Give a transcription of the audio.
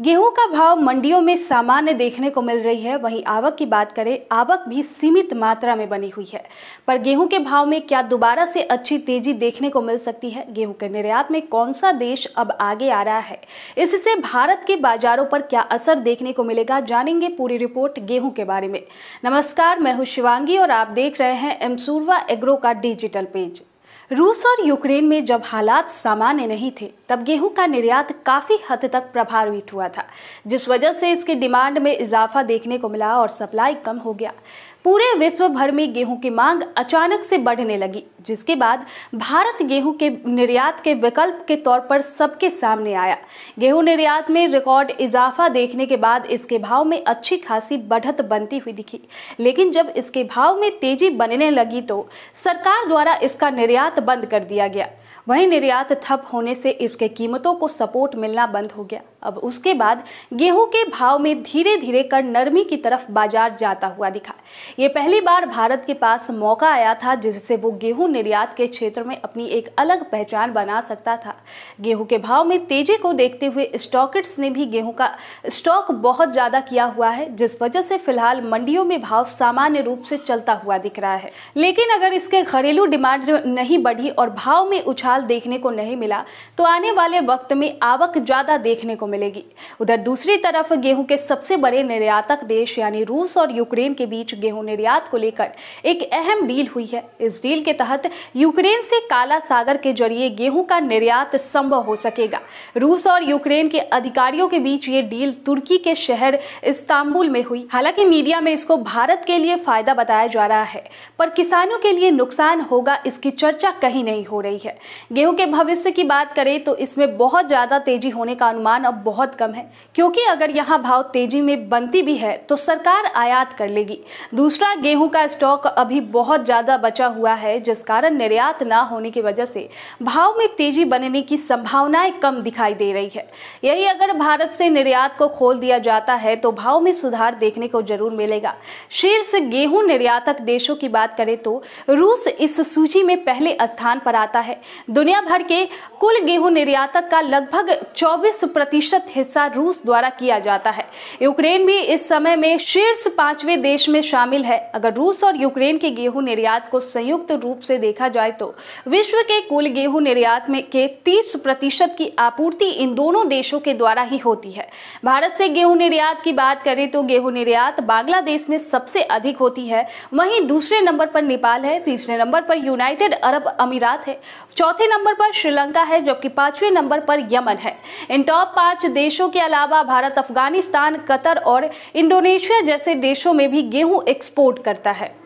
गेहूं का भाव मंडियों में सामान्य देखने को मिल रही है वहीं आवक की बात करें आवक भी सीमित मात्रा में बनी हुई है पर गेहूं के भाव में क्या दोबारा से अच्छी तेजी देखने को मिल सकती है गेहूं के निर्यात में कौन सा देश अब आगे आ रहा है इससे भारत के बाजारों पर क्या असर देखने को मिलेगा जानेंगे पूरी रिपोर्ट गेहूँ के बारे में नमस्कार मैं हूँ शिवांगी और आप देख रहे हैं एमसूरवा एग्रो का डिजिटल पेज रूस और यूक्रेन में जब हालात सामान्य नहीं थे तब गेहूं का निर्यात काफ़ी हद तक प्रभावित हुआ था जिस वजह से इसकी डिमांड में इजाफा देखने को मिला और सप्लाई कम हो गया पूरे विश्व भर में गेहूं की मांग अचानक से बढ़ने लगी जिसके बाद भारत गेहूं के निर्यात के विकल्प के तौर पर सबके सामने आया गेहूं निर्यात में रिकॉर्ड इजाफा देखने के बाद इसके भाव में अच्छी खासी बढ़त बनती हुई दिखी लेकिन जब इसके भाव में तेजी बनने लगी तो सरकार द्वारा इसका निर्यात बंद कर दिया गया वहीं निर्यात ठप होने से इसके कीमतों को सपोर्ट मिलना बंद हो गया अब उसके बाद गेहूं के भाव में धीरे धीरे कर नरमी की तरफ बाजार जाता हुआ दिखा ये पहली बार भारत के पास मौका आया था जिससे वो गेहूं निर्यात के क्षेत्र में अपनी एक अलग पहचान बना सकता था गेहूं के भाव में तेजी को देखते हुए स्टॉकट्स ने भी गेहूं का स्टॉक बहुत ज़्यादा किया हुआ है जिस वजह से फिलहाल मंडियों में भाव सामान्य रूप से चलता हुआ दिख रहा है लेकिन अगर इसके घरेलू डिमांड नहीं बढ़ी और भाव में उछाल फिलहाल देखने को नहीं मिला तो आने वाले वक्त में आवक ज़्यादा देखने को मिलेगी उधर दूसरी तरफ गेहूं के सबसे बड़े निर्यातक देश यानी रूस और यूक्रेन के बीच गेहूं निर्यात को लेकर एक अहम डील हुई है इस डील के तहत यूक्रेन से काला सागर के जरिए गेहूं का निर्यात संभव हो सकेगा रूस और यूक्रेन के अधिकारियों के बीच ये डील तुर्की के शहर इस्तांबुल में हुई हालांकि मीडिया में इसको भारत के लिए फायदा बताया जा रहा है पर किसानों के लिए नुकसान होगा इसकी चर्चा कहीं नहीं हो रही है गेहूं के भविष्य की बात करें तो इसमें बहुत ज़्यादा तेजी होने का अनुमान अब बहुत कम है क्योंकि अगर यहाँ भाव तेजी में बनती भी है तो सरकार आयात कर लेगी दूसरा गेहूं का स्टॉक अभी बहुत ज़्यादा बचा हुआ है जिस कारण निर्यात ना होने की वजह से भाव में तेजी बनने की संभावनाएं कम दिखाई दे रही है यही अगर भारत से निर्यात को खोल दिया जाता है तो भाव में सुधार देखने को जरूर मिलेगा शीर्ष गेहूं निर्यातक देशों की बात करें तो रूस इस सूची में पहले स्थान पर आता है दुनिया भर के कुल गेहूं निर्यातक का लगभग 24 प्रतिशत हिस्सा रूस द्वारा किया जाता है यूक्रेन भी इस समय में शीर्ष पांचवें देश में शामिल है अगर रूस और यूक्रेन के गेहूं निर्यात को संयुक्त रूप से देखा जाए तो विश्व के कुल गेहूं निर्यात में के 30 प्रतिशत की आपूर्ति इन दोनों देशों के द्वारा ही होती है भारत से गेहूं निर्यात की बात करें तो गेहूं निर्यात बांग्लादेश में सबसे अधिक होती है वहीं दूसरे नंबर पर नेपाल है तीसरे नंबर पर यूनाइटेड अरब अमीरात है चौथे चौथे नंबर पर श्रीलंका है जबकि पांचवें नंबर पर यमन है इन टॉप पांच देशों के अलावा भारत अफगानिस्तान कतर और इंडोनेशिया जैसे देशों में भी गेहूं एक्सपोर्ट करता है